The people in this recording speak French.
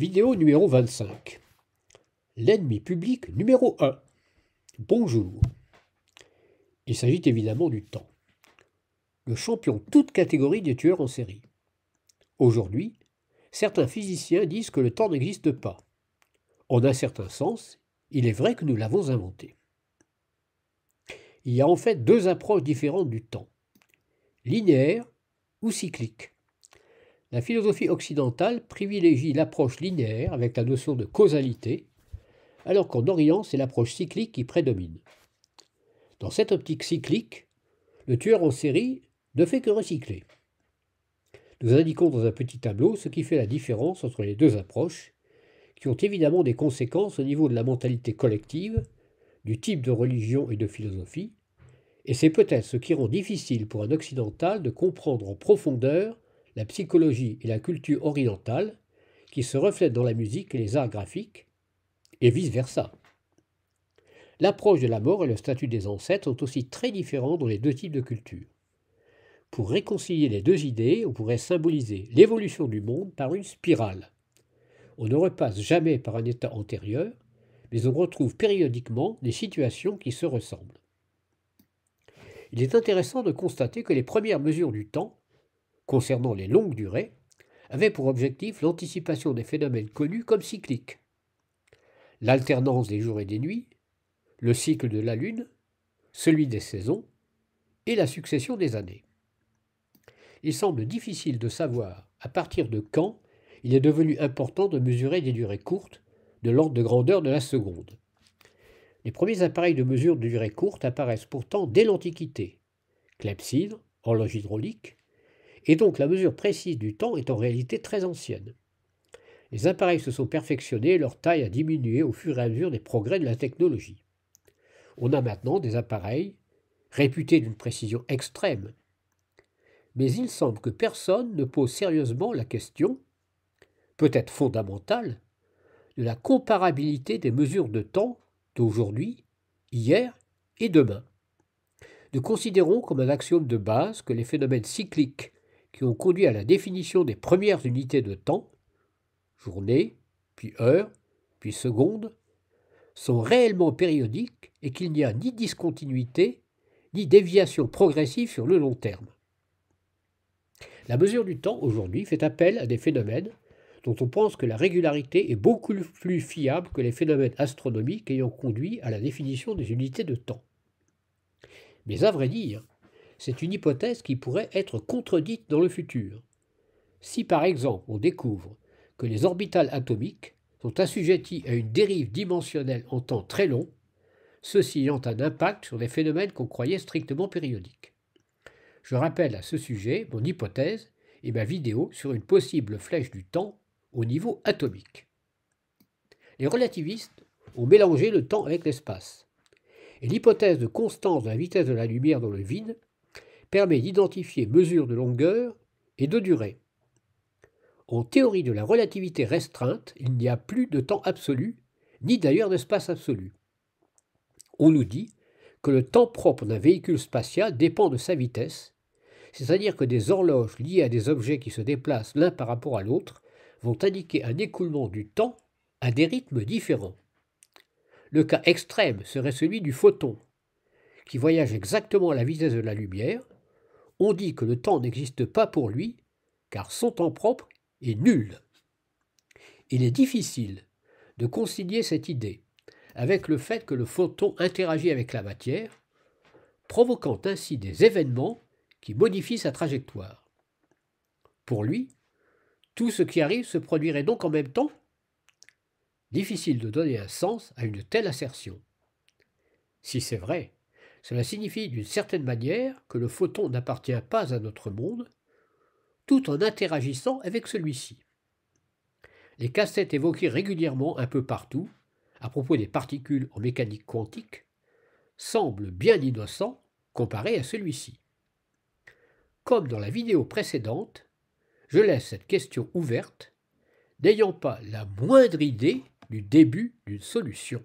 Vidéo numéro 25. L'ennemi public numéro 1. Bonjour. Il s'agit évidemment du temps. Le champion toute catégorie des tueurs en série. Aujourd'hui, certains physiciens disent que le temps n'existe pas. En un certain sens, il est vrai que nous l'avons inventé. Il y a en fait deux approches différentes du temps. Linéaire ou cyclique. La philosophie occidentale privilégie l'approche linéaire avec la notion de causalité, alors qu'en Orient, c'est l'approche cyclique qui prédomine. Dans cette optique cyclique, le tueur en série ne fait que recycler. Nous indiquons dans un petit tableau ce qui fait la différence entre les deux approches, qui ont évidemment des conséquences au niveau de la mentalité collective, du type de religion et de philosophie, et c'est peut-être ce qui rend difficile pour un occidental de comprendre en profondeur la psychologie et la culture orientale qui se reflètent dans la musique et les arts graphiques, et vice-versa. L'approche de la mort et le statut des ancêtres sont aussi très différents dans les deux types de cultures. Pour réconcilier les deux idées, on pourrait symboliser l'évolution du monde par une spirale. On ne repasse jamais par un état antérieur, mais on retrouve périodiquement des situations qui se ressemblent. Il est intéressant de constater que les premières mesures du temps concernant les longues durées, avait pour objectif l'anticipation des phénomènes connus comme cycliques. L'alternance des jours et des nuits, le cycle de la Lune, celui des saisons et la succession des années. Il semble difficile de savoir à partir de quand il est devenu important de mesurer des durées courtes de l'ordre de grandeur de la seconde. Les premiers appareils de mesure de durée courte apparaissent pourtant dès l'Antiquité. Clepsydre, horloge hydraulique, et donc la mesure précise du temps est en réalité très ancienne. Les appareils se sont perfectionnés et leur taille a diminué au fur et à mesure des progrès de la technologie. On a maintenant des appareils réputés d'une précision extrême. Mais il semble que personne ne pose sérieusement la question, peut-être fondamentale, de la comparabilité des mesures de temps d'aujourd'hui, hier et demain. Nous considérons comme un axiome de base que les phénomènes cycliques qui ont conduit à la définition des premières unités de temps, journée, puis heure, puis seconde, sont réellement périodiques et qu'il n'y a ni discontinuité, ni déviation progressive sur le long terme. La mesure du temps aujourd'hui fait appel à des phénomènes dont on pense que la régularité est beaucoup plus fiable que les phénomènes astronomiques ayant conduit à la définition des unités de temps. Mais à vrai dire, c'est une hypothèse qui pourrait être contredite dans le futur. Si par exemple on découvre que les orbitales atomiques sont assujetties à une dérive dimensionnelle en temps très long, ceci ayant un impact sur des phénomènes qu'on croyait strictement périodiques. Je rappelle à ce sujet mon hypothèse et ma vidéo sur une possible flèche du temps au niveau atomique. Les relativistes ont mélangé le temps avec l'espace, et l'hypothèse de constance de la vitesse de la lumière dans le vide permet d'identifier mesures de longueur et de durée. En théorie de la relativité restreinte, il n'y a plus de temps absolu, ni d'ailleurs d'espace absolu. On nous dit que le temps propre d'un véhicule spatial dépend de sa vitesse, c'est-à-dire que des horloges liées à des objets qui se déplacent l'un par rapport à l'autre vont indiquer un écoulement du temps à des rythmes différents. Le cas extrême serait celui du photon, qui voyage exactement à la vitesse de la lumière, on dit que le temps n'existe pas pour lui, car son temps propre est nul. Il est difficile de concilier cette idée avec le fait que le photon interagit avec la matière, provoquant ainsi des événements qui modifient sa trajectoire. Pour lui, tout ce qui arrive se produirait donc en même temps Difficile de donner un sens à une telle assertion. Si c'est vrai, cela signifie d'une certaine manière que le photon n'appartient pas à notre monde, tout en interagissant avec celui-ci. Les cassettes évoquées régulièrement un peu partout, à propos des particules en mécanique quantique, semblent bien innocents comparés à celui-ci. Comme dans la vidéo précédente, je laisse cette question ouverte, n'ayant pas la moindre idée du début d'une solution.